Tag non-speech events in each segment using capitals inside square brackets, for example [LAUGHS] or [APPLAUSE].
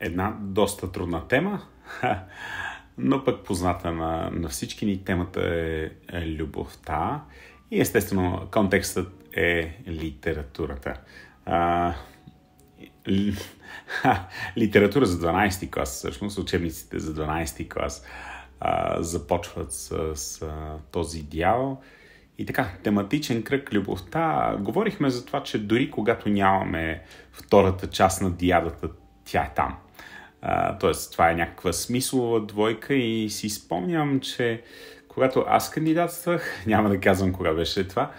една доста трудна тема, [LAUGHS] но пък позната на, на всички ни. Темата е, е любовта и естествено контекстът е литературата. А, ли, литература за 12 клас, всъщност, учебниците за 12 ти клас а, започват с, с а, този дял. И така, тематичен кръг любовта. Говорихме за това, че дори когато нямаме втората част на диадата, тя е там тоест, това е някаква смислова двойка и си спомням, че когато аз кандидатствах, [LAUGHS] няма да казвам кога беше това,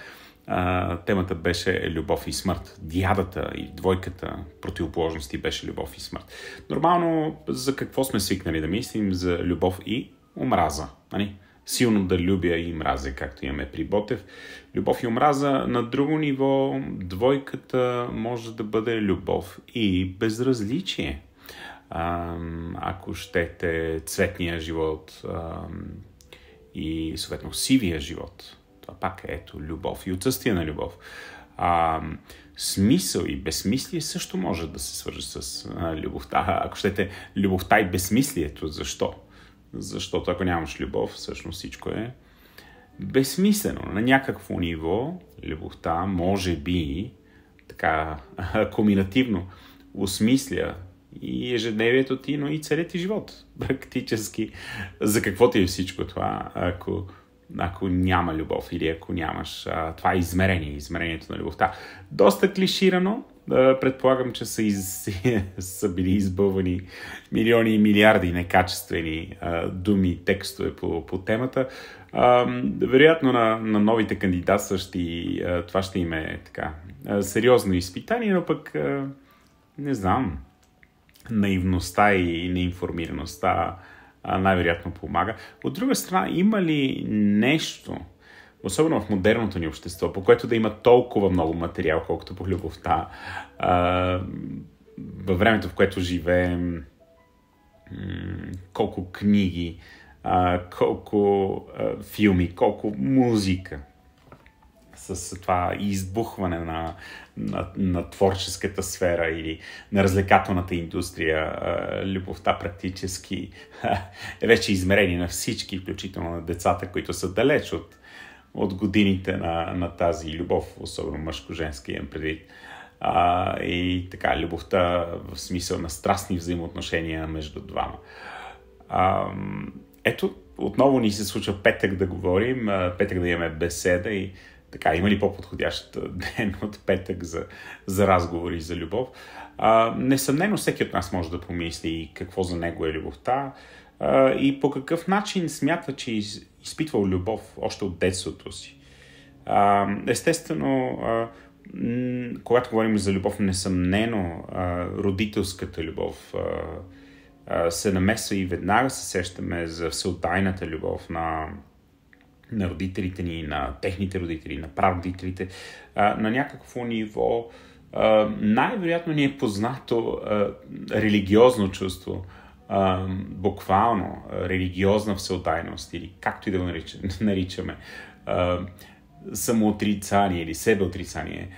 а, темата беше любов и смърт. Диадата и двойката противоположности беше любов и смърт. Нормално, за какво сме свикнали да мислим? За любов и омраза. Нали? Силно да любя и мразя, както имаме при Ботев. Любов и омраза. На друго ниво, двойката може да бъде любов и безразличие ако щете цветния живот и съответно сивия живот. Това пак е ето любов и отсъствие на любов. А, смисъл и безсмислие също може да се свържи с а, любовта. Ако щете, любовта и безсмислието. Защо? Защото ако нямаш любов, всъщност всичко е безсмислено. На някакво ниво любовта може би така [LAUGHS] кумулативно осмисля и ежедневието ти, но и целият ти живот. [LAUGHS] Практически за какво ти е всичко това, ако, ако няма любов или ако нямаш а, това е измерение, измерението на любовта. Доста клиширано, да, предполагам, че са, из, [LAUGHS] са били избълвани милиони и милиарди некачествени а, думи, текстове по, по темата. А, вероятно на, на новите кандидатстващи това ще им е така сериозно изпитание, но пък а, не знам наивността и неинформираността най-вероятно помага. От друга страна, има ли нещо, особено в модерното ни общество, по което да има толкова много материал, колкото по любовта, във времето, в което живеем, колко книги, колко филми, колко музика, с това избухване на, на, на творческата сфера или на развлекателната индустрия. Любовта практически е вече измерени на всички, включително на децата, които са далеч от, от годините на, на тази любов, особено мъжко-женски имам предвид. А, и така, любовта в смисъл на страстни взаимоотношения между двама. А, ето, отново ни се случва петък да говорим, петък да имаме беседа и така, има ли по-подходящ [LAUGHS] ден от петък за, за разговори и за любов? А, несъмнено всеки от нас може да помисли и какво за него е любовта а, и по какъв начин смята, че из, изпитвал любов още от детството си. А, естествено, а, когато говорим за любов, несъмнено а, родителската любов а, а, се намесва и веднага се сещаме за всеотайната любов на на родителите ни, на техните родители, на прародителите, на някакво ниво най-вероятно ни е познато религиозно чувство, буквално религиозна всеотайност или както и да го [LAUGHS] наричаме, самоотрицание или себеотрицание,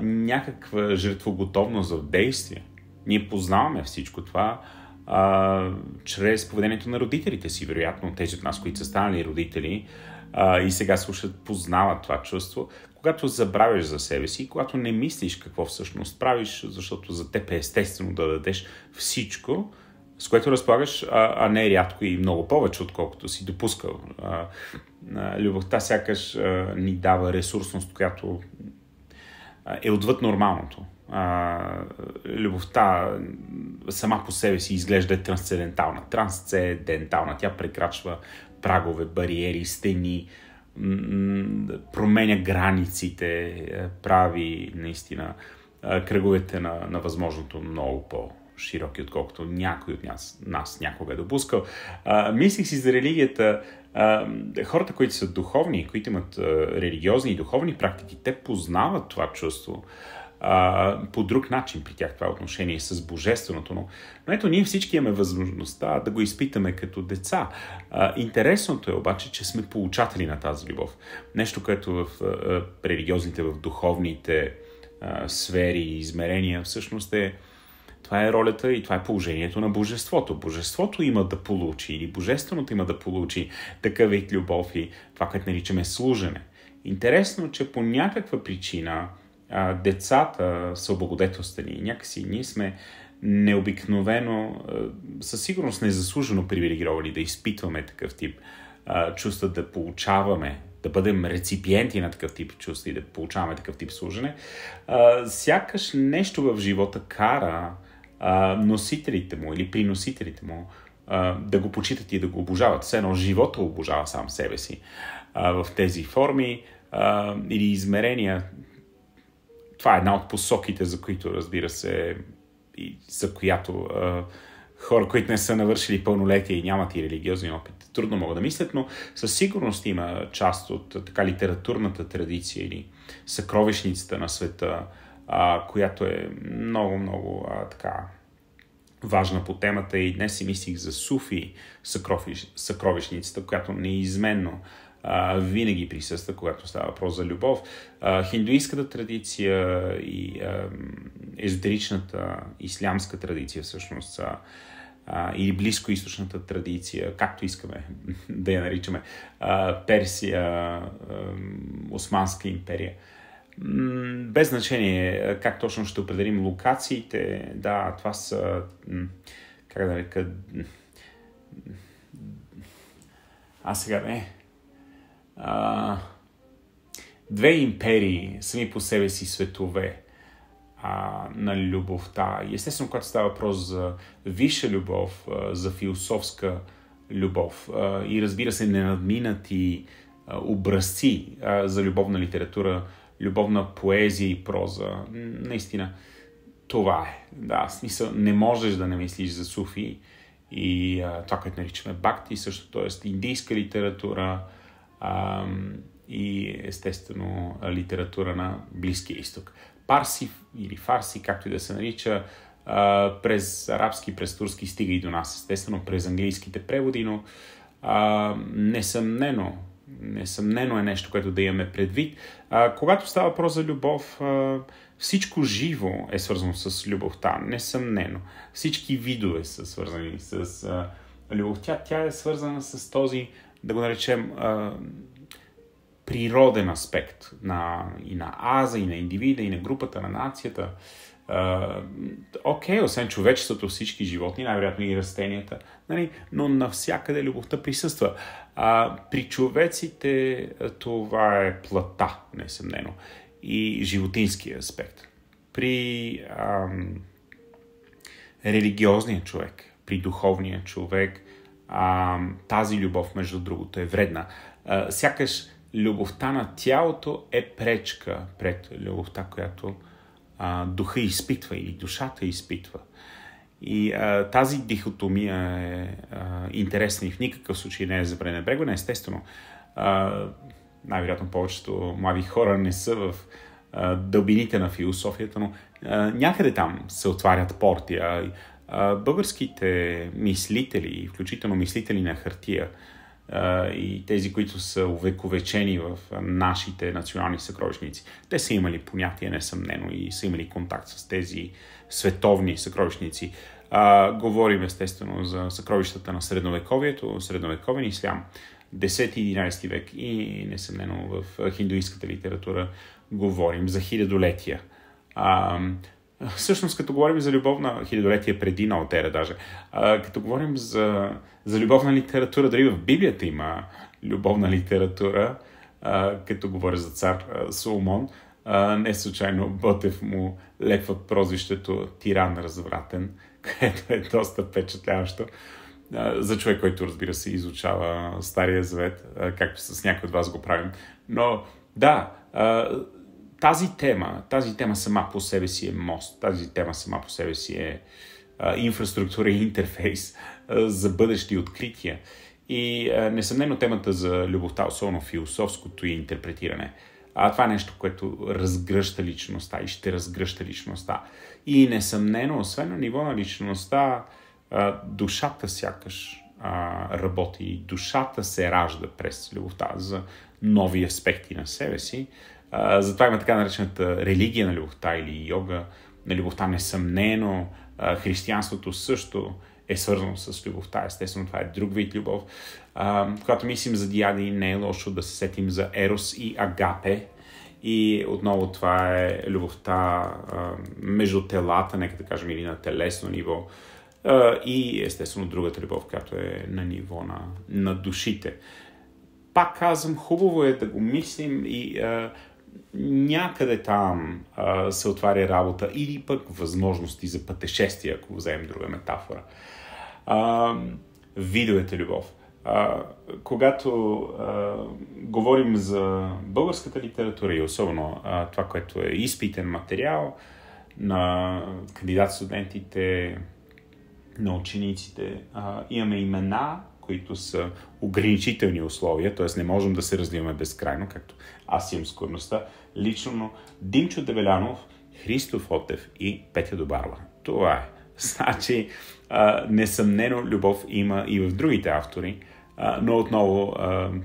някаква жертвоготовност в действие. Ние познаваме всичко това, а, чрез поведението на родителите си, вероятно, тези от нас, които са станали родители, а, и сега слушат, познават това чувство, когато забравяш за себе си и когато не мислиш какво всъщност правиш, защото за теб е естествено да дадеш всичко, с което разполагаш, а, а не рядко и много повече, отколкото си допускал. А, а, любовта сякаш а, ни дава ресурсност, която е отвъд нормалното. А, любовта сама по себе си изглежда трансцендентална. Трансцендентална. Тя прекрачва прагове, бариери, стени, променя границите, е, прави наистина е, кръговете на, на възможното много по- широки, отколкото някой от нас, нас някога е допускал. А, мислих си за религията. А, хората, които са духовни, които имат а, е, религиозни и духовни практики, те познават това чувство а, по друг начин при тях това отношение с божественото. Но, но ето, ние всички имаме възможността да го изпитаме като деца. А, интересното е обаче, че сме получатели на тази любов. Нещо, което в а, религиозните, в духовните а, сфери и измерения всъщност е. Това е ролята и това е положението на Божеството. Божеството има да получи или Божественото има да получи такъв вид любов и това, което наричаме служене. Интересно, че по някаква причина децата са облагодетелствени. Някакси ние сме необикновено, със сигурност незаслужено привилегировали да изпитваме такъв тип чувства, да получаваме да бъдем реципиенти на такъв тип чувства и да получаваме такъв тип служене, сякаш нещо в живота кара носителите му или приносителите му да го почитат и да го обожават. Все едно живота обожава сам себе си в тези форми или измерения, това е една от посоките, за които, разбира се, и за която а, хора, които не са навършили пълнолетие и нямат и религиозни опит, трудно могат да мислят, но със сигурност има част от така литературната традиция или съкровищницата на света, а, която е много, много а, така важна по темата и днес си мислих за Суфи съкровищ, съкровищницата, която неизменно а, винаги присъства, когато става въпрос за любов. А, хиндуистката традиция и а, езотеричната ислямска традиция всъщност са и или близкоисточната традиция, както искаме да я наричаме, Персия, Османска империя. Без значение как точно ще определим локациите, да, това са, как да река, аз сега, не, а, две империи, сами по себе си светове а, на любовта. И естествено, когато става въпрос за висша любов, а, за философска любов а, и разбира се, ненадминати а, образци а, за любовна литература, любовна поезия и проза, наистина това е. Да, смисъл, не можеш да не мислиш за суфи и а, това, което наричаме бакти, също, т.е. индийска литература, а, и естествено литература на Близкия изток. Парси или фарси, както и да се нарича, а, през арабски, през турски стига и до нас, естествено, през английските преводи, но а, несъмнено, несъмнено е нещо, което да имаме предвид. А, когато става въпрос за любов, а, всичко живо е свързано с любовта, несъмнено. Всички видове са свързани с а, любовта. Тя е свързана с този да го наречем, а, природен аспект на, и на аза, и на индивида, и на групата, на нацията. Окей, okay, освен човечеството, всички животни, най-вероятно и растенията, нали? но навсякъде любовта присъства. А, при човеците това е плата, несъмнено, и животинския аспект. При ам, религиозния човек, при духовния човек, а, тази любов, между другото, е вредна. А, сякаш любовта на тялото е пречка пред любовта, която а, духа изпитва или душата изпитва. И а, тази дихотомия е а, интересна и в никакъв случай не е за пренебрегване. Естествено, а, най-вероятно повечето млади хора не са в а, дълбините на философията, но а, някъде там се отварят порти. А, Българските мислители, включително мислители на хартия и тези, които са увековечени в нашите национални съкровищници, те са имали понятие, несъмнено, и са имали контакт с тези световни съкровищници. говорим естествено за съкровищата на средновековието, средновековен ислям, 10-11 век и несъмнено в хиндуистката литература говорим за хилядолетия всъщност като говорим за любов на хилядолетие преди на Отера даже, а, като говорим за, за любовна литература, дори в Библията има любовна литература, а, като говоря за цар а, Соломон, а, не случайно Ботев му леква прозвището Тиран развратен, [LAUGHS] което е доста впечатляващо за човек, който разбира се изучава Стария Завет, както с някой от вас го правим. Но да, тази тема, тази тема сама по себе си е мост, тази тема сама по себе си е а, инфраструктура и интерфейс а, за бъдещи открития. И а, несъмнено темата за любовта, особено философското и интерпретиране, а това е нещо, което разгръща личността и ще разгръща личността. И несъмнено, освен на ниво на личността, а, душата сякаш а, работи. Душата се ражда през любовта за нови аспекти на себе си затова има така наречената религия на нали, любовта или йога. На нали, любовта несъмнено, е а, християнството също е свързано с любовта. Естествено, това е друг вид любов. А, когато мислим за диади, не е лошо да се сетим за Ерос и Агапе. И отново това е любовта а, между телата, нека да кажем, или на телесно ниво. А, и естествено другата любов, която е на ниво на, на душите. Пак казвам, хубаво е да го мислим и а, някъде там а, се отваря работа или пък възможности за пътешествия, ако вземем друга метафора. А, видовете любов. А, когато а, говорим за българската литература и особено а, това, което е изпитен материал на кандидат-студентите, на учениците, а, имаме имена, които са ограничителни условия, т.е. не можем да се развиваме безкрайно, както аз имам скорността, лично Димчо Дебелянов, Христо Фотев и Петя Добарва. Това е. Значи, несъмнено любов има и в другите автори, но отново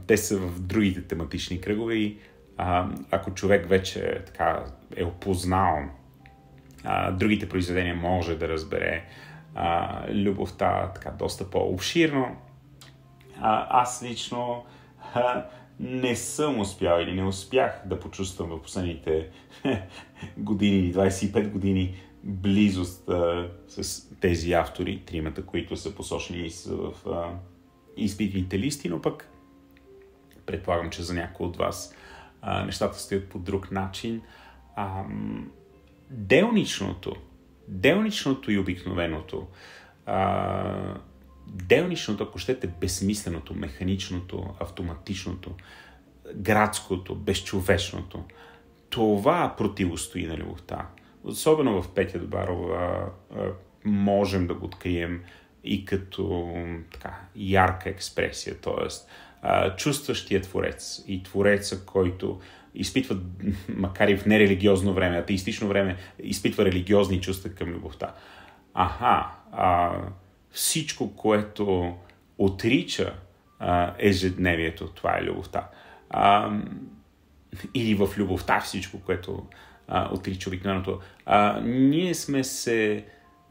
те са в другите тематични кръгове и ако човек вече така, е опознал другите произведения, може да разбере любовта така доста по-обширно а, аз лично а, не съм успял или не успях да почувствам в последните години, 25 години, близост а, с тези автори, тримата, които са посочени в а, избитните листи, но пък предполагам, че за някои от вас а, нещата стоят по друг начин. А, делничното, делничното и обикновеното а, делничното, ако щете, безсмисленото, механичното, автоматичното, градското, безчовечното. Това противостои на любовта. Особено в Петя Добарова можем да го открием и като така, ярка експресия, т.е. чувстващия творец и твореца, който изпитва, [LAUGHS] макар и в нерелигиозно време, атеистично време, изпитва религиозни чувства към любовта. Аха, а, всичко, което отрича а, ежедневието, това е любовта. А, или в любовта всичко, което а, отрича обикновеното. А, ние сме се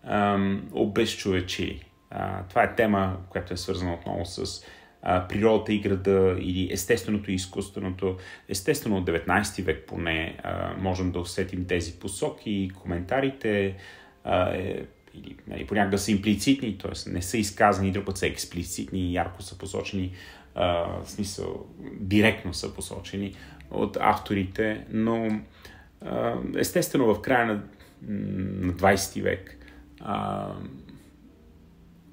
а, обезчовечили. А, това е тема, която е свързана отново с а, природата и града или естественото и изкуственото. Естествено от 19 век поне а, можем да усетим тези посоки, и коментарите, а, е, или нали, понякога са имплицитни, т.е. не са изказани, друг път са експлицитни и ярко са посочени, а, в смисъл директно са посочени от авторите, но а, естествено в края на, на 20 век а,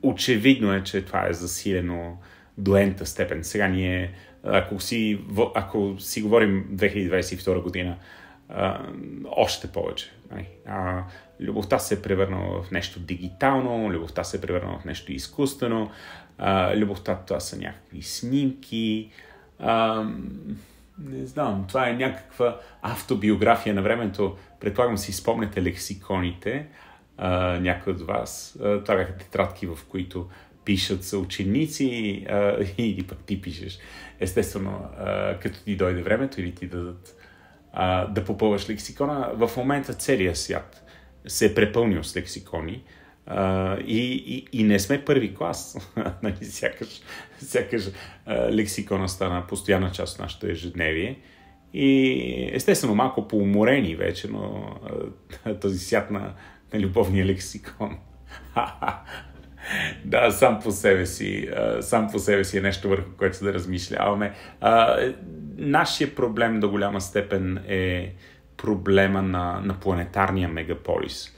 очевидно е, че това е засилено до ента степен. Сега ние, ако си, ако си говорим 2022 година, още повече. Нали? А, любовта се е превърнала в нещо дигитално, любовта се е превърнала в нещо изкуствено, а, любовта това са някакви снимки. А, не знам, това е някаква автобиография на времето. Предполагам си спомняте лексиконите, а, някои от вас. А, това бяха тетрадки, в които пишат са ученици а, [LAUGHS] или пък ти пишеш. Естествено, а, като ти дойде времето или ти дадат а, да попълваш лексикона. В момента целият свят се е препълнил с лексикони а, и, и, и не сме първи клас. [LAUGHS] нали, сякаш сякаш а, лексикона стана постоянна част от нашето ежедневие. И естествено малко поуморени вече, но а, [LAUGHS] този свят на, на любовния лексикон. [LAUGHS] [LAUGHS] да, сам по себе си, сам по себе си е нещо върху което да размишляваме. Нашия проблем до голяма степен е проблема на, на планетарния мегаполис.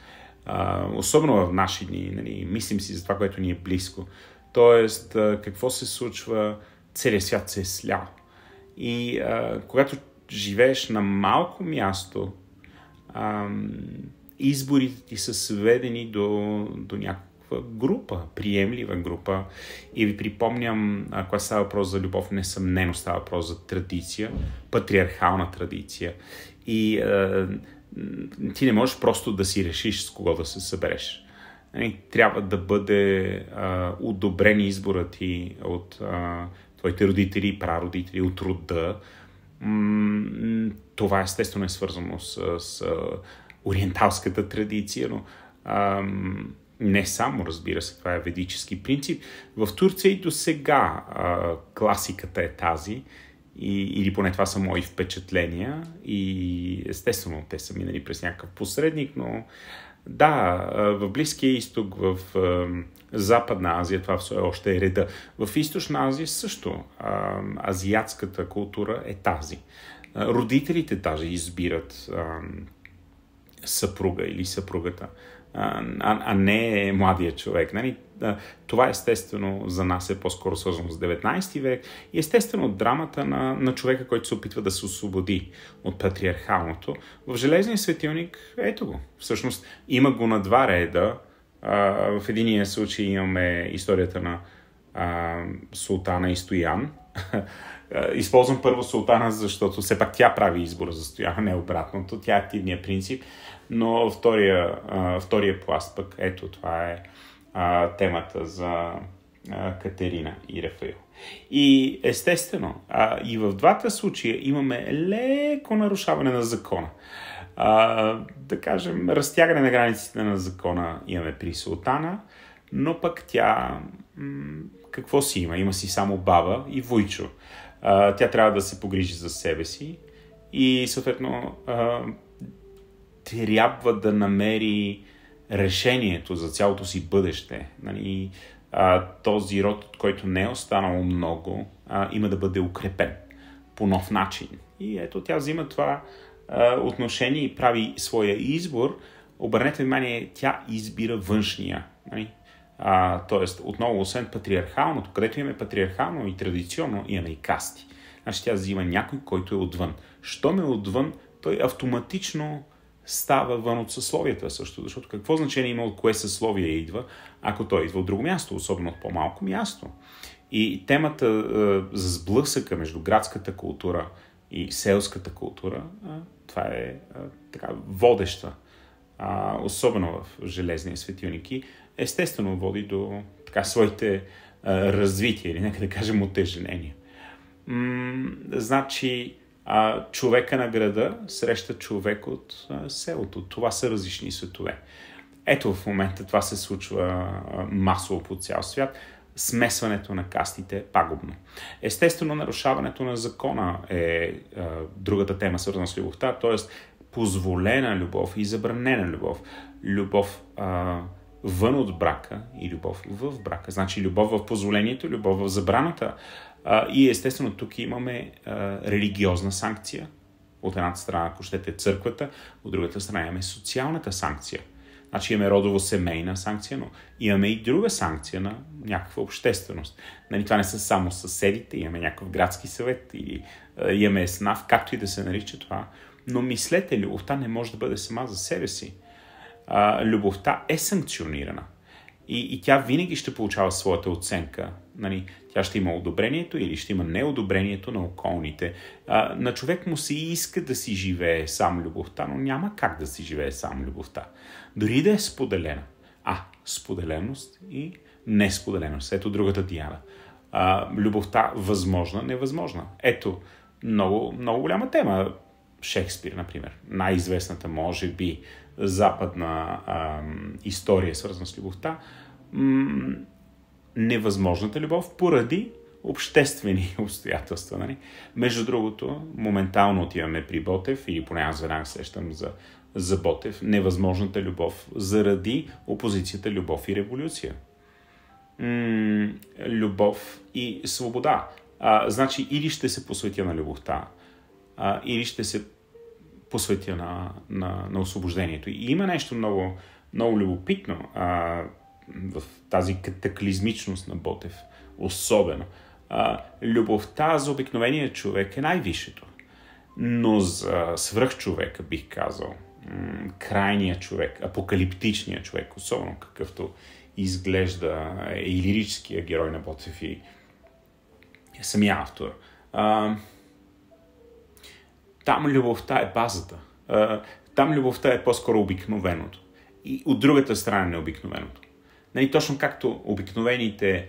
Особено в наши дни, нали, мислим си за това, което ни е близко. Тоест, какво се случва, целият свят се е слял. И когато живееш на малко място, изборите ти са сведени до, до някакво някаква група, приемлива група. И ви припомням, ако е става въпрос за любов, несъмнено става въпрос за традиция, патриархална традиция. И е, ти не можеш просто да си решиш с кого да се събереш. Нали, трябва да бъде е, одобрен изборът ти от е, твоите родители прародители, от рода. Това естествено е свързано с, с е, ориенталската традиция, но не само, разбира се, това е ведически принцип. В Турция и до сега а, класиката е тази, и, или поне това са мои впечатления. И естествено, те са минали през някакъв посредник, но да, в Близкия изток, в Западна Азия това все още е реда. В Източна Азия също а, азиатската култура е тази. Родителите даже избират а, съпруга или съпругата а, а не е младия човек. Нали? Това естествено за нас е по-скоро свързано с 19 век и естествено драмата на, на човека, който се опитва да се освободи от патриархалното. В Железния светилник, ето го. Всъщност има го на два реда. В единия случай имаме историята на а, султана и Стоян, [LAUGHS] използвам първо султана, защото все пак тя прави избора за стояна, не обратното. Тя е активният принцип. Но втория, втория пласт пък, ето това е темата за Катерина и Рафаил. И естествено, и в двата случая имаме леко нарушаване на закона. да кажем, разтягане на границите на закона имаме при султана, но пък тя какво си има? Има си само баба и войчо. А, тя трябва да се погрижи за себе си и съответно а, трябва да намери решението за цялото си бъдеще. Нали? А, този род, от който не е останало много, а, има да бъде укрепен по нов начин. И ето тя взима това а, отношение и прави своя избор. Обърнете внимание, тя избира външния. Нали? А, тоест, отново, освен патриархалното, където имаме патриархално и традиционно, имаме и касти. Значи тя взима някой, който е отвън. Щом е отвън, той автоматично става вън от съсловията също, защото какво значение има от кое съсловие идва, ако той идва от друго място, особено от по-малко място. И темата е, за сблъсъка между градската култура и селската култура, е, това е, е така водеща, особено в Железния светилники естествено води до така своите а, развития или нека да кажем отежнения. М- значи, а, човека на града среща човек от а, селото. Това са различни светове. Ето в момента това се случва масово по цял свят. Смесването на кастите е пагубно. Естествено, нарушаването на закона е, а, другата тема, свързана с любовта, т.е. позволена любов и забранена любов. Любов а, вън от брака и любов в брака. Значи любов в позволението, любов в забраната. и естествено тук имаме религиозна санкция. От едната страна, ако щете, църквата, от другата страна имаме социалната санкция. Значи имаме родово семейна санкция, но имаме и друга санкция на някаква общественост. Нали, това не са само съседите, имаме някакъв градски съвет или имаме СНАВ, както и да се нарича това. Но мислете, любовта не може да бъде сама за себе си а, любовта е санкционирана. И, и тя винаги ще получава своята оценка. Нали, тя ще има одобрението или ще има неодобрението на околните. А, на човек му се иска да си живее сам любовта, но няма как да си живее сам любовта. Дори да е споделена. А, споделеност и несподеленост. Ето другата диана. А, любовта възможна, невъзможна. Ето, много, много голяма тема. Шекспир, например. Най-известната, може би, западна а, история, свързана с любовта, м- невъзможната любов поради обществени [LAUGHS] обстоятелства. Нали? Между другото, моментално отиваме при Ботев, или поне аз веднага сещам за, за Ботев, невъзможната любов заради опозицията любов и революция. М- любов и свобода. А, значи, или ще се посветя на любовта, а, или ще се посветя на, на, на освобождението. И има нещо много, много любопитно а, в тази катаклизмичност на Ботев, особено. А, любовта за обикновения човек е най-висшето. Но за свръхчовека, бих казал, м- крайния човек, апокалиптичния човек, особено какъвто изглежда е и лирическия герой на Ботев и самия автор. А, там любовта е базата. Там любовта е по-скоро обикновеното. И от другата страна необикновеното. Нали, точно както обикновените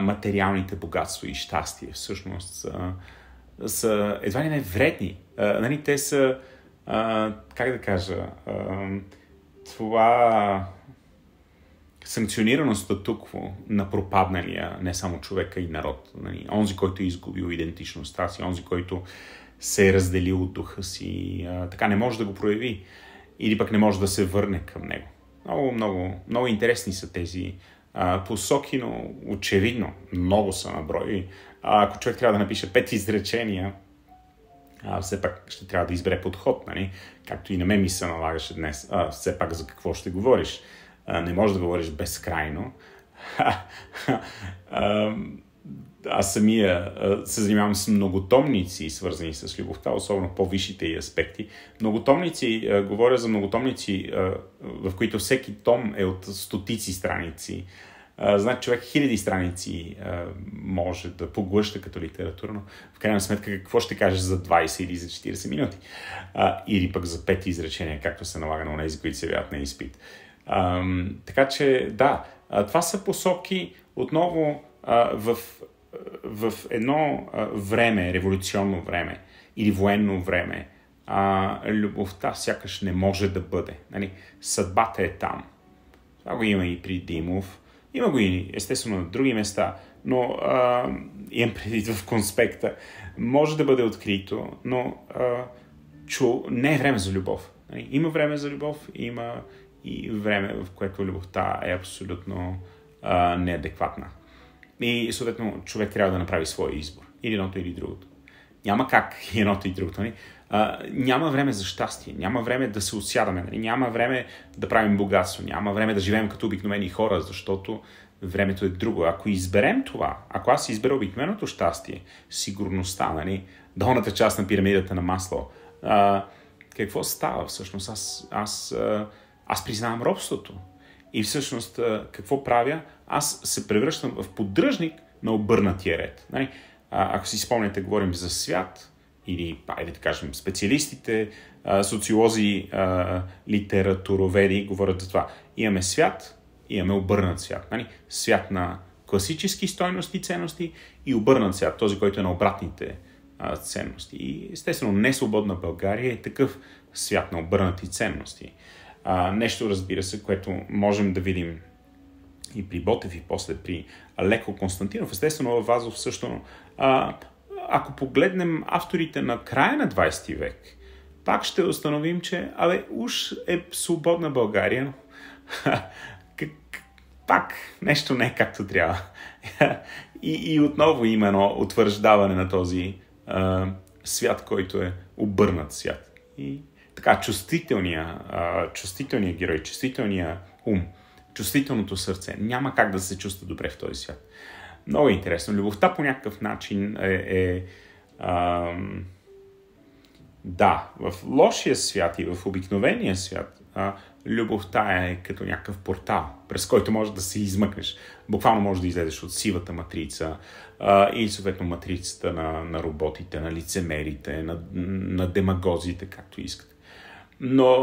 материалните богатства и щастие всъщност са, са едва ли не вредни. нали, те са, как да кажа, това санкционирано статукво на пропадналия не само човека и народ. Нали, онзи, който е изгубил идентичността си, онзи, който се е разделил от духа си и а, така не може да го прояви или пък не може да се върне към него. Много, много, много интересни са тези а, посоки, но очевидно много са на брой. А, ако човек трябва да напише пет изречения, а, все пак ще трябва да избере подход, нали? както и на мен ми се налагаше днес. А, все пак за какво ще говориш? А, не можеш да говориш безкрайно. [LAUGHS] аз самия се занимавам с многотомници, свързани с любовта, особено по-висшите и аспекти. Многотомници, говоря за многотомници, в които всеки том е от стотици страници. Значи човек хиляди страници може да поглъща като литература, но в крайна сметка какво ще кажеш за 20 или за 40 минути? Или пък за 5 изречения, както се налага на тези, които се вярват на изпит. Така че, да, това са посоки отново в в едно време, революционно време или военно време, а, любовта сякаш не може да бъде. Нали? Съдбата е там. Това го има и при Димов. Има го и естествено на други места, но а, имам предвид в конспекта. Може да бъде открито, но а, чу, не е време за любов. Нали? Има време за любов, има и време, в което любовта е абсолютно а, неадекватна. И съответно човек трябва да направи своя избор. Или едното, или другото. Няма как и [LAUGHS] едното и другото. Не? Нали? А, няма време за щастие, няма време да се отсядаме, Не? Нали? няма време да правим богатство, няма време да живеем като обикновени хора, защото времето е друго. Ако изберем това, ако аз избера обикновеното щастие, сигурността, нали? долната част на пирамидата на масло, а, какво става всъщност? Аз, аз, аз, аз признавам робството. И всъщност какво правя? аз се превръщам в поддръжник на обърнатия ред. Нали? А, ако си спомняте, говорим за свят, или, айде да кажем, специалистите, социолози, литературоведи говорят за това. Имаме свят, имаме обърнат свят. Нали? Свят на класически стойности, ценности и обърнат свят, този, който е на обратните ценности. И естествено, несвободна България е такъв свят на обърнати ценности. А, нещо, разбира се, което можем да видим и при Ботев, и после при Леко Константинов. Естествено, във Вазов също. А, ако погледнем авторите на края на 20 век, пак ще установим, че абе, уж е свободна България, но [LAUGHS] пак нещо не е както трябва. [LAUGHS] и, и отново има едно утвърждаване на този а, свят, който е обърнат свят. И така, чувствителния, а, чувствителния герой, чувствителния ум – чувствителното сърце няма как да се чувства добре в този свят. Много е интересно. Любовта по някакъв начин е. е ам, да, в лошия свят и в обикновения свят а, любовта е като някакъв портал, през който може да се измъкнеш. Буквално може да излезеш от сивата матрица а, и съответно матрицата на, на роботите, на лицемерите, на, на демагозите, както искате. Но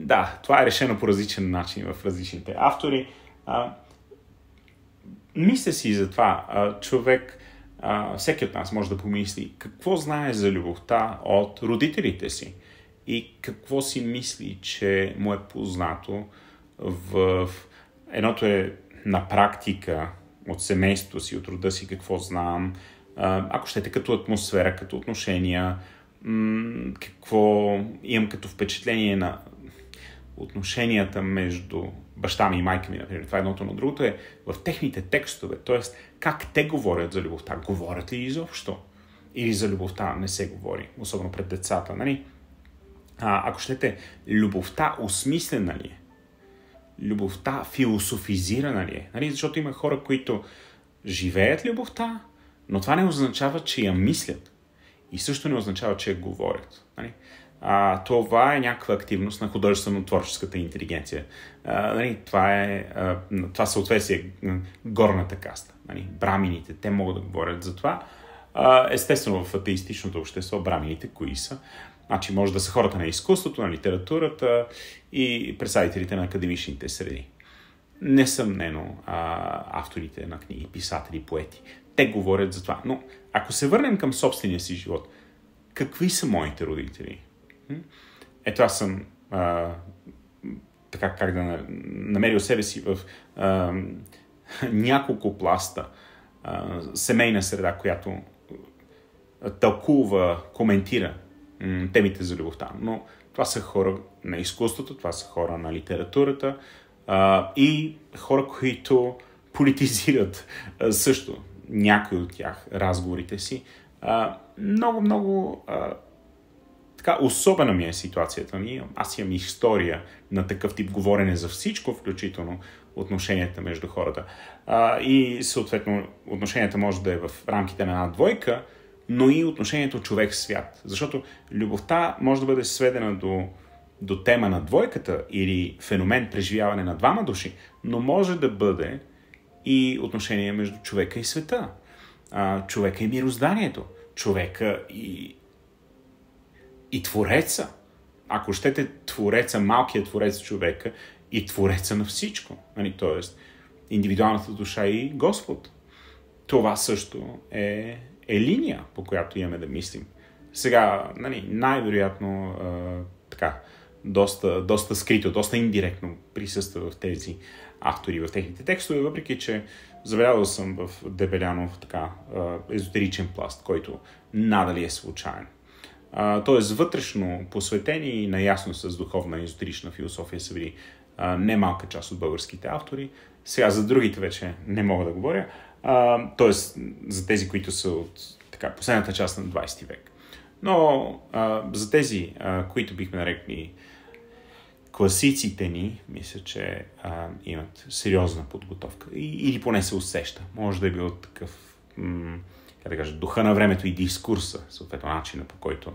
да, това е решено по различен начин в различните автори. А, мисля си за това. А, човек, а, всеки от нас може да помисли какво знае за любовта от родителите си и какво си мисли, че му е познато в... Едното е на практика от семейството си, от рода си, какво знам, ако щете като атмосфера, като отношения, какво имам като впечатление на отношенията между баща ми и майка ми, например, това е едното на другото, е в техните текстове, т.е. как те говорят за любовта. Говорят ли изобщо? Или за любовта не се говори, особено пред децата, нали? А, ако щете, любовта осмислена ли е? Любовта философизирана ли е? Нали? Защото има хора, които живеят любовта, но това не означава, че я мислят. И също не означава, че я говорят. Нали? а, това е някаква активност на художествено-творческата интелигенция. А, нали, това е а, това съответствие горната каста. Нали, брамините, те могат да говорят за това. А, естествено, в атеистичното общество брамините кои са? Значи може да са хората на изкуството, на литературата и представителите на академичните среди. Несъмнено а, авторите на книги, писатели, поети. Те говорят за това. Но ако се върнем към собствения си живот, какви са моите родители? Ето аз съм а, така как да намерил себе си в а, няколко пласта а, семейна среда, която тълкува, коментира м, темите за любовта. Но това са хора на изкуството, това са хора на литературата а, и хора, които политизират а, също някои от тях разговорите си. А, много, много а, така, особена ми е ситуацията ни. Аз имам история на такъв тип говорене за всичко, включително отношенията между хората. А, и съответно, отношенията може да е в рамките на една двойка, но и отношението човек-свят. Защото любовта може да бъде сведена до, до тема на двойката или феномен преживяване на двама души, но може да бъде и отношение между човека и света, а, човека и мирозданието, човека и и Твореца. Ако щете Твореца, малкият Творец човека и Твореца на всичко. Нали? Тоест, индивидуалната душа и Господ. Това също е, е линия, по която имаме да мислим. Сега, нали, най-вероятно така, доста, доста скрито, доста индиректно присъства в тези автори, в техните текстове, въпреки че забелязал съм в Дебелянов така езотеричен пласт, който надали е случайен т.е. вътрешно посветени и наясно с духовна и езотерична философия са били немалка част от българските автори. Сега за другите вече не мога да говоря, т.е. за тези, които са от така, последната част на 20 век. Но а, за тези, а, които бихме нарекли класиците ни, мисля, че а, имат сериозна подготовка. И, или поне се усеща. Може да е бил такъв м- как е, да кажа, духа на времето и дискурса, съответно начина по който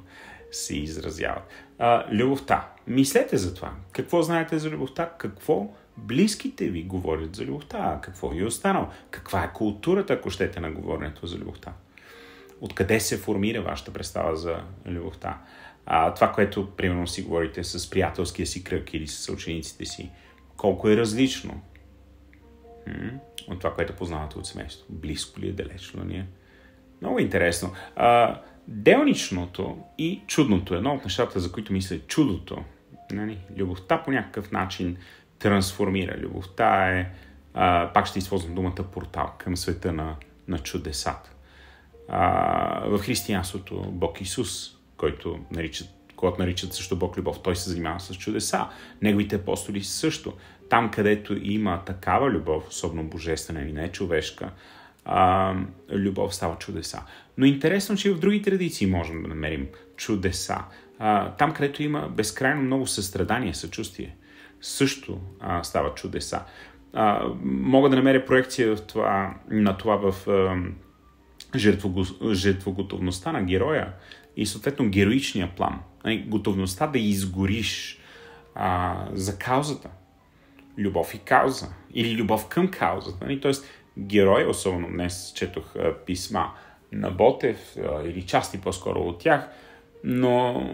се изразяват. А, любовта. Мислете за това. Какво знаете за любовта? Какво близките ви говорят за любовта? Какво ви е останало? Каква е културата, ако щете, на говоренето за любовта? Откъде се формира вашата представа за любовта? А, това, което, примерно, си говорите с приятелския си кръг или с учениците си, колко е различно м- от това, което познавате от семейството? Близко ли е, далечно ли е? Много интересно. А, делничното и чудното е едно от нещата, за които мисля е чудото. Нали? Любовта по някакъв начин трансформира. Любовта е, а, пак ще използвам думата портал към света на, на чудесата. А, в християнството Бог Исус, който наричат когато наричат също Бог любов, той се занимава с чудеса. Неговите апостоли също. Там, където има такава любов, особено божествена или не човешка, а, любов става чудеса. Но е интересно, че и в други традиции можем да намерим чудеса. А, там, където има безкрайно много състрадание, съчувствие, също а, става чудеса. А, мога да намеря проекция в това, на това в а, жертвого, жертвоготовността на героя и съответно героичния план. Нали, готовността да изгориш а, за каузата. Любов и кауза. Или любов към каузата. Нали, тоест, герой, особено днес четох писма на Ботев или части по-скоро от тях, но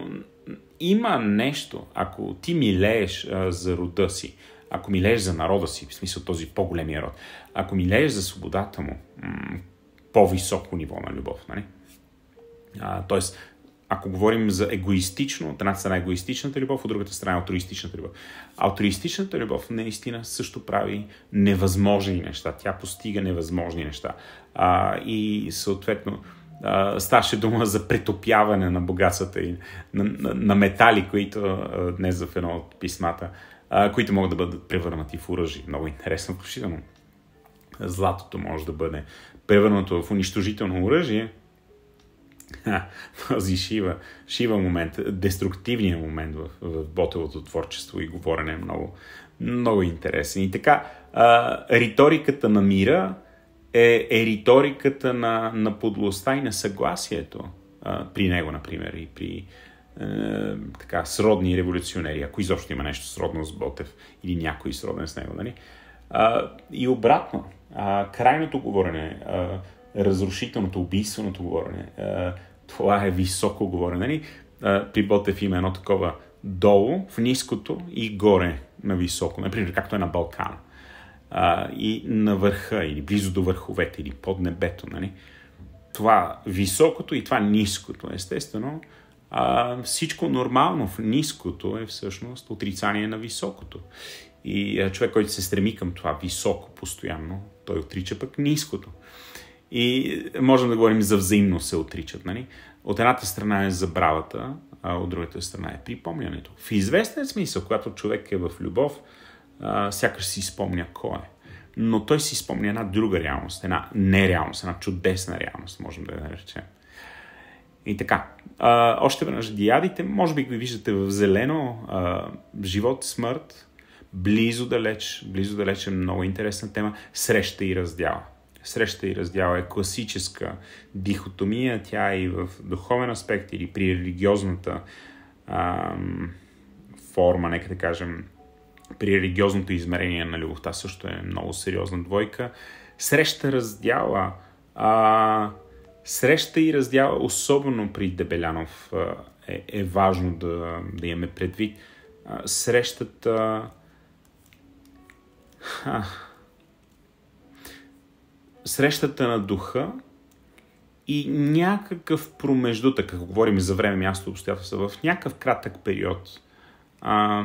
има нещо, ако ти милееш за рода си, ако милееш за народа си, в смисъл този по-големия род, ако милееш за свободата му, по-високо ниво на любов, нали? тоест, ако говорим за егоистично, от една страна е егоистичната любов, от другата страна е алтруистичната любов. Алтруистичната любов наистина също прави невъзможни неща. Тя постига невъзможни неща. А, и съответно а, ставаше дума за претопяване на богатствата и на, на, на метали, които а, днес в едно от писмата, а, които могат да бъдат превърнати в оръжие. Много интересно, включително. Златото може да бъде превърнато в унищожително оръжие, този шива, шива момент, деструктивният момент в, в ботовото творчество и говорене е много, много интересен. И така, а, риториката на мира е, е риториката на, на подлостта и на съгласието а, при него, например, и при а, така, сродни революционери, ако изобщо има нещо сродно с Ботев или някой сроден с него, нали? А, и обратно, а, крайното говорене, а, разрушителното, убийственото говорене. Това е високо говорене. Нали? При Ботев има едно такова долу, в ниското и горе на високо. Например, както е на Балкана. И на върха, или близо до върховете, или под небето. Нали? Това високото и това ниското. Естествено, а, всичко нормално в ниското е всъщност отрицание на високото. И човек, който се стреми към това високо постоянно, той отрича пък ниското. И можем да говорим за взаимно се отричат. Нали? От едната страна е забравата, а от другата страна е припомнянето. В известен смисъл, когато човек е в любов, а, сякаш си спомня кой е. Но той си спомня една друга реалност, една нереалност, една чудесна реалност, можем да я наречем. И така, а, още веднъж диадите, може би ги виждате в зелено, а, живот, смърт, близо-далеч, близо-далеч е много интересна тема, среща и раздяла среща и раздяла е класическа дихотомия. Тя е и в духовен аспект или при религиозната ам, форма, нека да кажем, при религиозното измерение на любовта също е много сериозна двойка. Среща раздяла. А, среща и раздяла, особено при Дебелянов, е, е важно да, да имаме предвид. А, срещата. Ха срещата на духа и някакъв промеждутък, ако говорим за време, място, обстоятелства, в някакъв кратък период а,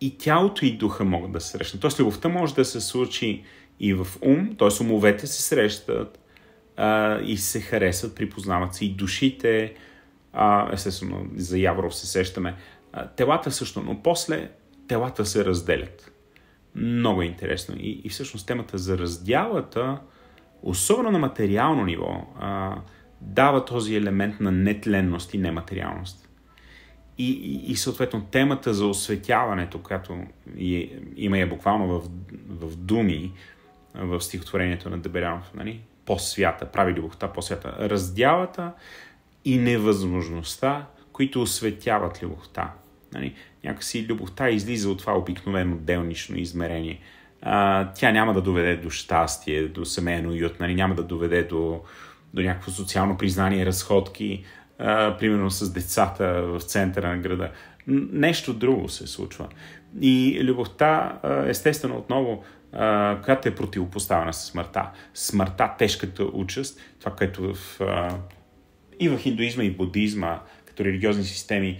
и тялото и духа могат да се срещнат. Тоест, любовта може да се случи и в ум, т.е. умовете се срещат а, и се харесват, припознават се и душите, а, естествено, за Явров се сещаме, а, телата също, но после телата се разделят. Много е интересно. И, и всъщност темата за раздялата особено на материално ниво, а, дава този елемент на нетленност и нематериалност. И, и, и съответно темата за осветяването, която е, има я буквално в, в думи, в стихотворението на Дебелянов, нали? по-свята, прави любовта по-свята, раздялата и невъзможността, които осветяват любовта. Нали? Някакси любовта излиза от това обикновено делнично измерение – а, тя няма да доведе до щастие, до семейен уют, нали, няма да доведе до, до някакво социално признание, разходки, а, примерно с децата в центъра на града. Нещо друго се случва. И любовта, естествено, отново, която е противопоставена с смъртта. Смъртта, тежката участ, това, което в, и в индуизма, и будизма, като религиозни системи,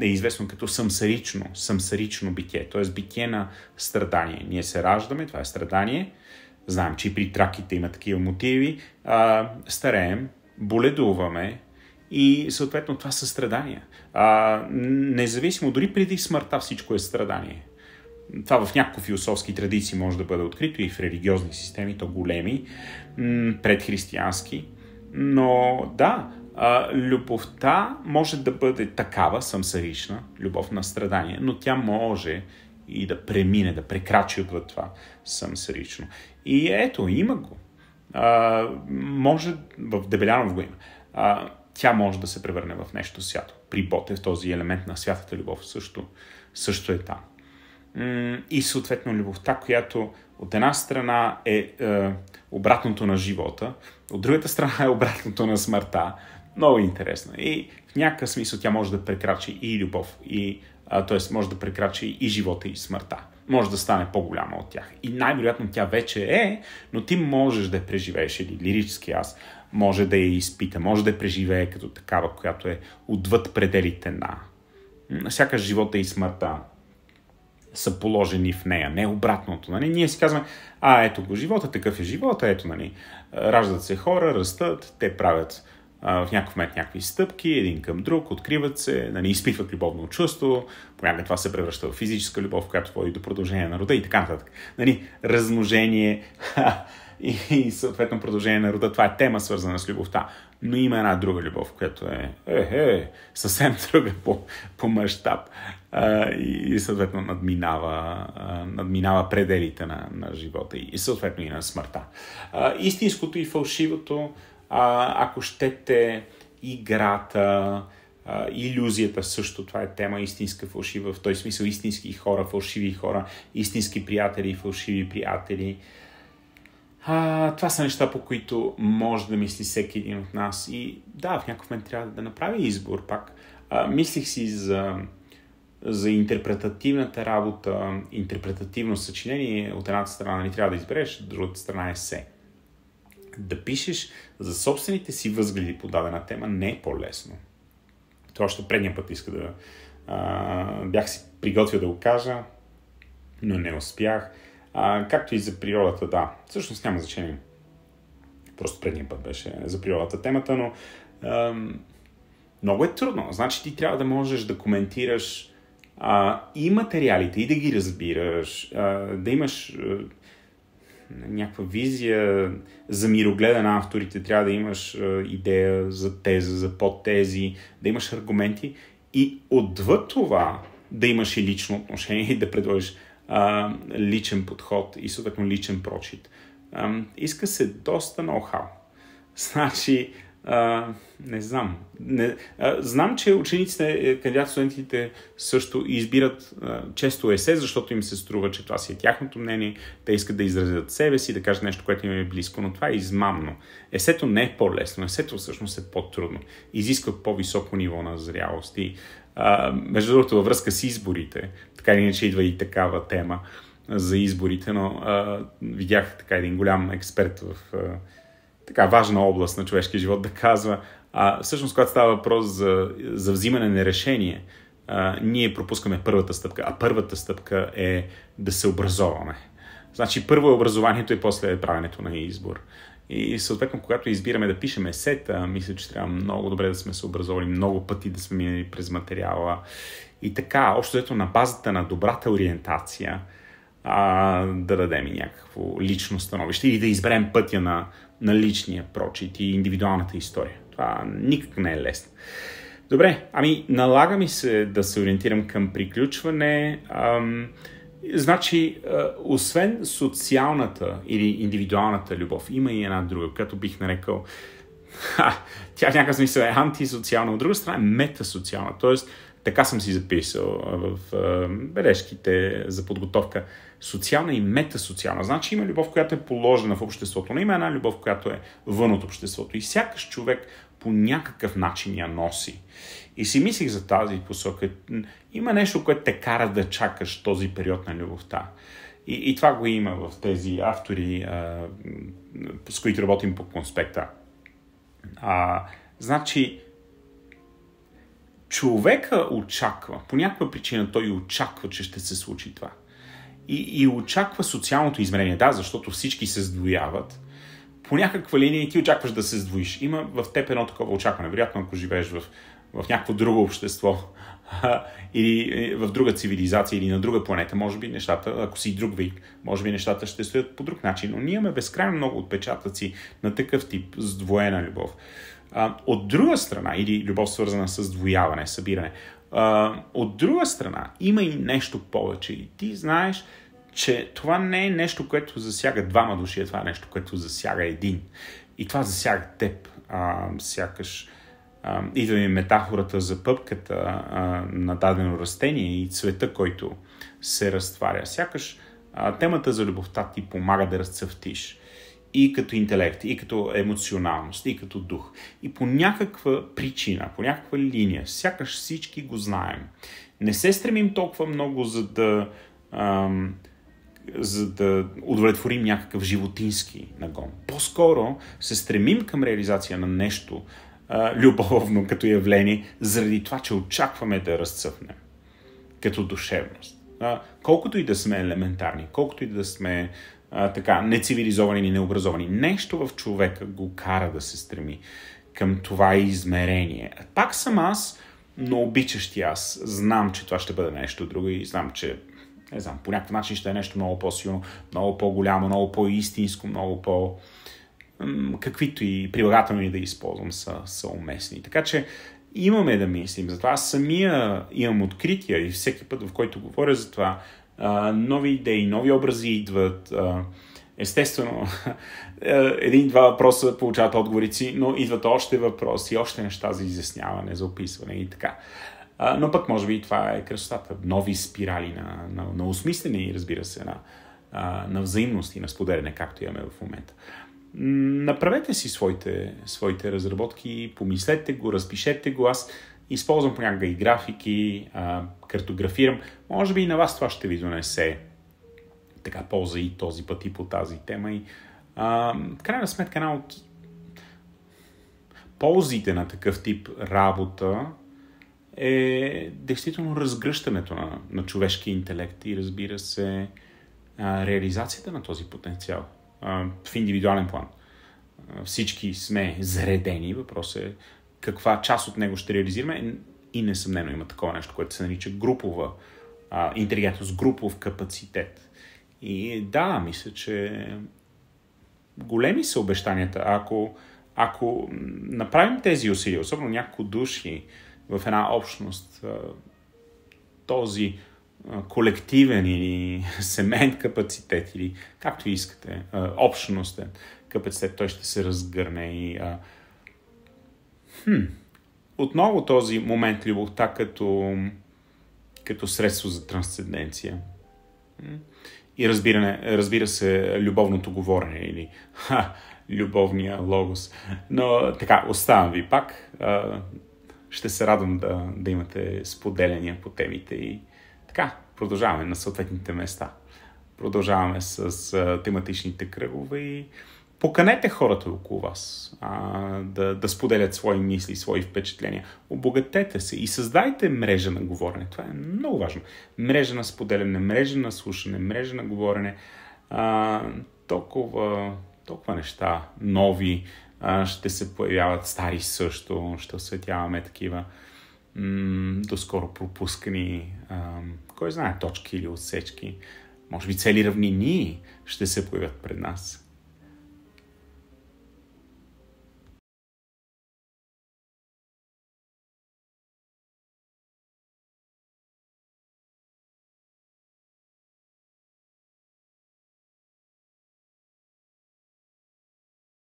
е известно като самсарично, самсарично битие, т.е. битие на страдание. Ние се раждаме, това е страдание, знаем, че и при траките има такива мотиви, а, стареем, боледуваме, и съответно това са страдания. А, независимо, дори преди смъртта всичко е страдание. Това в някакви философски традиции може да бъде открито и в религиозни системи, то големи, предхристиянски. Но да, а, любовта може да бъде такава, самсарична, любов на страдание, но тя може и да премине, да прекрачи отвъд това самсарично. И ето, има го. А, може, в Дебелянов го има. А, тя може да се превърне в нещо свято. При Ботев този елемент на святата любов също, също е там. И съответно любовта, която от една страна е, е обратното на живота, от другата страна е обратното на смъртта, много интересна. И в някакъв смисъл тя може да прекрачи и любов, и, т.е. може да прекрачи и живота, и смъртта. Може да стане по-голяма от тях. И най-вероятно тя вече е, но ти можеш да я преживееш, или лирически аз може да я изпита, може да я преживее като такава, която е отвъд пределите на. Сякаш живота и смъртта са положени в нея, не обратното. Нали? Ние си казваме, а ето го живота, такъв е живота, ето нали. Раждат се хора, растат, те правят в някакъв момент някакви стъпки, един към друг, откриват се, нали, изпитват любовно чувство, понякога това се превръща в физическа любов, която води до продължение на рода и така нататък. Нали, размножение и, и съответно продължение на рода, това е тема свързана с любовта. Но има една друга любов, която е, е, е съвсем [LAUGHS] друга по, по мащаб и, и съответно надминава, а, надминава пределите на, на живота и, и съответно и на смъртта. А, истинското и фалшивото а, ако щете играта, а, иллюзията също, това е тема истинска фалшива, в този смисъл истински хора, фалшиви хора, истински приятели, фалшиви приятели. А, това са неща, по които може да мисли всеки един от нас. И да, в някакъв момент трябва да направи избор пак. А, мислих си за, за интерпретативната работа, интерпретативно съчинение. От едната страна не нали, трябва да избереш, от другата страна е се да пишеш за собствените си възгледи по дадена тема не е по-лесно. Това още предния път иска да... А, бях си приготвил да го кажа, но не успях. А, както и за природата, да. Всъщност няма значение. Просто предния път беше за природата темата, но а, много е трудно. Значи ти трябва да можеш да коментираш а, и материалите, и да ги разбираш, а, да имаш а, някаква визия за мирогледа на авторите, трябва да имаш е, идея за теза, за подтези, да имаш аргументи и отвъд това да имаш и лично отношение и да предложиш а, личен подход и съответно личен прочит. А, иска се доста ноу-хау. Значи, а, не знам. Не, а, знам, че учениците, е, кандидат студентите също избират а, често есе, защото им се струва, че това си е тяхното мнение. Те искат да изразят себе си, да кажат нещо, което им е близко, но това е измамно. Есето не е по-лесно, есето всъщност е по-трудно. Изисква по-високо ниво на зрялост. И, а, между другото, във връзка с изборите, така или иначе идва и такава тема за изборите, но а, видях така един голям експерт в. А, така важна област на човешкия живот, да казва, а всъщност, когато става въпрос за, за взимане на решение, а, ние пропускаме първата стъпка, а първата стъпка е да се образоваме. Значи, първо е образованието и после е правенето на избор. И съответно, когато избираме да пишем есета, мисля, че трябва много добре да сме се образовали, много пъти да сме минали през материала. И така, общо ето на базата на добрата ориентация, а, да дадем и някакво лично становище и да изберем пътя на, на личния прочит и индивидуалната история. Това никак не е лесно. Добре, ами налага ми се да се ориентирам към приключване. Ам, значи, а, освен социалната или индивидуалната любов, има и една друга, като бих нарекал, [LAUGHS] ха, тя в някакъв смисъл е антисоциална, от друга страна е метасоциална, т.е така съм си записал в бележките за подготовка. Социална и метасоциална. Значи има любов, която е положена в обществото, но има една любов, която е вън от обществото. И сякаш човек по някакъв начин я носи. И си мислих за тази посока. Има нещо, което те кара да чакаш този период на любовта. И, и това го има в тези автори, а, с които работим по конспекта. А, значи, човека очаква, по някаква причина той очаква, че ще се случи това. И, и очаква социалното измерение, да, защото всички се сдвояват. По някаква линия ти очакваш да се сдвоиш. Има в теб едно такова очакване. Вероятно, ако живееш в, в някакво друго общество или е, в друга цивилизация или на друга планета, може би нещата, ако си друг вик, може би нещата ще стоят по друг начин. Но ние имаме безкрайно много отпечатъци на такъв тип сдвоена любов. А, от друга страна, или любов свързана с двояване, събиране, а, от друга страна има и нещо повече. И ти знаеш, че това не е нещо, което засяга двама души, а това е нещо, което засяга един. И това засяга теб. А, сякаш а, идва ми метафората за пъпката а, на дадено растение и цвета, който се разтваря. Сякаш а, темата за любовта ти помага да разцъфтиш и като интелект, и като емоционалност, и като дух. И по някаква причина, по някаква линия, сякаш всички го знаем. Не се стремим толкова много, за да, ам, за да удовлетворим някакъв животински нагон. По-скоро се стремим към реализация на нещо а, любовно като явление, заради това, че очакваме да разцъфнем като душевност. А, колкото и да сме елементарни, колкото и да сме а, така нецивилизовани, и необразовани. Нещо в човека го кара да се стреми към това измерение. Пак съм аз, но обичащи аз. Знам, че това ще бъде нещо друго и знам, че не знам, по някакъв начин ще е нещо много по-силно, много по-голямо, много по-истинско, много по- каквито и прилагателни да използвам са, са уместни. Така че имаме да мислим. Затова аз самия имам открития и всеки път, в който говоря за това, нови идеи, нови образи идват. естествено, [LAUGHS] е, един-два въпроса получават отговорици, но идват още въпроси, още неща за изясняване, за описване и така. но пък, може би, това е красотата. Нови спирали на, на, на осмислене и, разбира се, на, на взаимност и на споделяне, както имаме в момента. Направете си своите, своите разработки, помислете го, разпишете го. Аз Използвам понякога и графики, а, картографирам. Може би и на вас това ще ви донесе така полза и този път и по тази тема. И, а, крайна сметка, една от ползите на такъв тип работа е действително разгръщането на, на човешкия интелект и разбира се а, реализацията на този потенциал а, в индивидуален план. А, всички сме заредени, въпрос е каква част от него ще реализираме и несъмнено има такова нещо, което се нарича групова а, интелигентност, групов капацитет. И да, мисля, че големи са обещанията. Ако, ако направим тези усилия, особено няколко души в една общност, този колективен или [LAUGHS] семейен капацитет или както искате, общностен капацитет, той ще се разгърне и Хм. Отново този момент любовта като, като средство за трансценденция. И разбиране, разбира се, любовното говорене или ха, любовния логос. Но така, оставам ви пак. Ще се радвам да, да имате споделения по темите и така, продължаваме на съответните места. Продължаваме с тематичните кръгове и поканете хората около вас а, да, да споделят свои мисли, свои впечатления. Обогатете се и създайте мрежа на говорене. Това е много важно. Мрежа на споделяне, мрежа на слушане, мрежа на говорене. А, толкова, толкова неща нови а, ще се появяват, стари също, ще осветяваме такива м- доскоро пропускани, а, кой знае, точки или отсечки. Може би цели равнини ще се появят пред нас.